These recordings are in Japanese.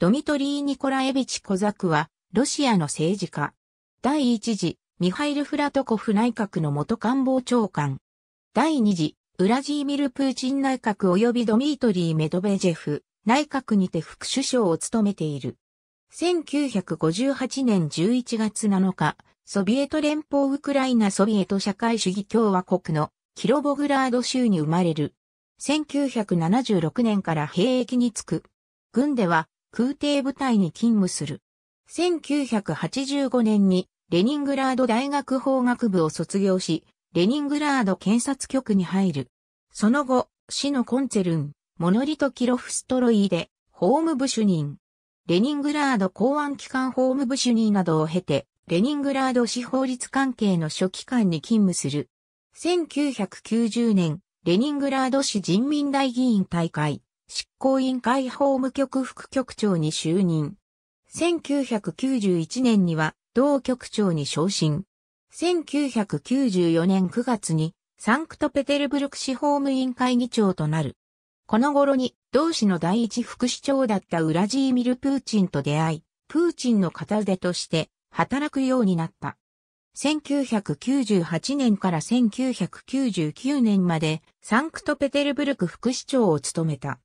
ドミトリー・ニコラエビチ・コザクは、ロシアの政治家。第一次、ミハイル・フラトコフ内閣の元官房長官。第二次、ウラジーミル・プーチン内閣及びドミートリー・メドベジェフ内閣にて副首相を務めている。1958年11月7日、ソビエト連邦ウクライナソビエト社会主義共和国のキロボグラード州に生まれる。1976年から兵役に就く。軍では空挺部隊に勤務する。1985年にレニングラード大学法学部を卒業し、レニングラード検察局に入る。その後、市のコンツェルン、モノリトキロフストロイで、法務部主任。レニングラード公安機関法務部主任などを経て、レニングラード司法律関係の書記官に勤務する。1990年、レニングラード市人民大議員大会。執行委員会法務局副局長に就任。1991年には同局長に昇進。1994年9月にサンクトペテルブルク市法務委員会議長となる。この頃に同市の第一副市長だったウラジーミル・プーチンと出会い、プーチンの片腕として働くようになった。1998年から1999年までサンクトペテルブルク副市長を務めた。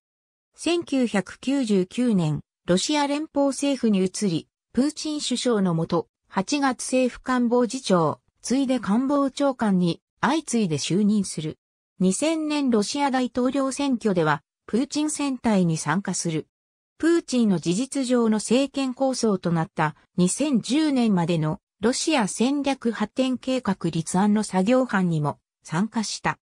1999年、ロシア連邦政府に移り、プーチン首相のもと、8月政府官房次長、ついで官房長官に相次いで就任する。2000年ロシア大統領選挙では、プーチン戦隊に参加する。プーチンの事実上の政権構想となった2010年までのロシア戦略発展計画立案の作業班にも参加した。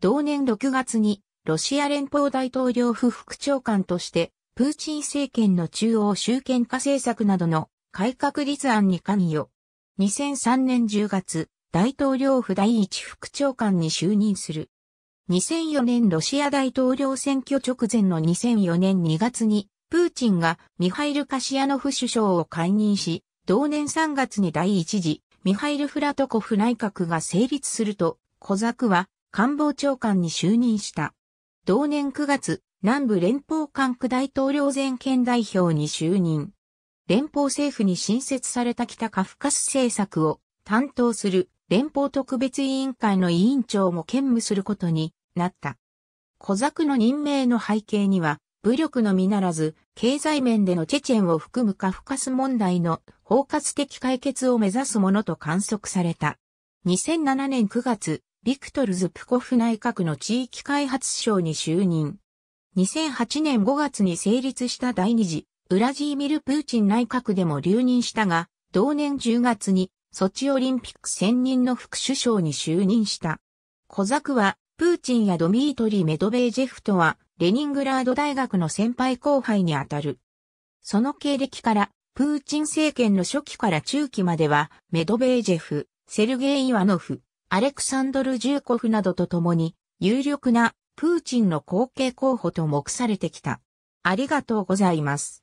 同年6月にロシア連邦大統領府副長官として、プーチン政権の中央集権化政策などの改革立案に関与。2003年10月、大統領府第一副長官に就任する。2004年ロシア大統領選挙直前の2004年2月に、プーチンがミハイル・カシアノフ首相を解任し、同年3月に第一次、ミハイル・フラトコフ内閣が成立すると、小作は官房長官に就任した。同年9月、南部連邦管区大統領全権代表に就任。連邦政府に新設された北カフカス政策を担当する連邦特別委員会の委員長も兼務することになった。小作の任命の背景には、武力のみならず、経済面でのチェチェンを含むカフカス問題の包括的解決を目指すものと観測された。2007年9月、ビクトル・ズプコフ内閣の地域開発省に就任。2008年5月に成立した第二次、ウラジーミル・プーチン内閣でも留任したが、同年10月に、ソチオリンピック専任の副首相に就任した。コザクは、プーチンやドミートリ・ー・メドベージェフとは、レニングラード大学の先輩後輩にあたる。その経歴から、プーチン政権の初期から中期までは、メドベージェフ、セルゲイ・イワノフ、アレクサンドル・ジューコフなどと共に、有力なプーチンの後継候補と目されてきた。ありがとうございます。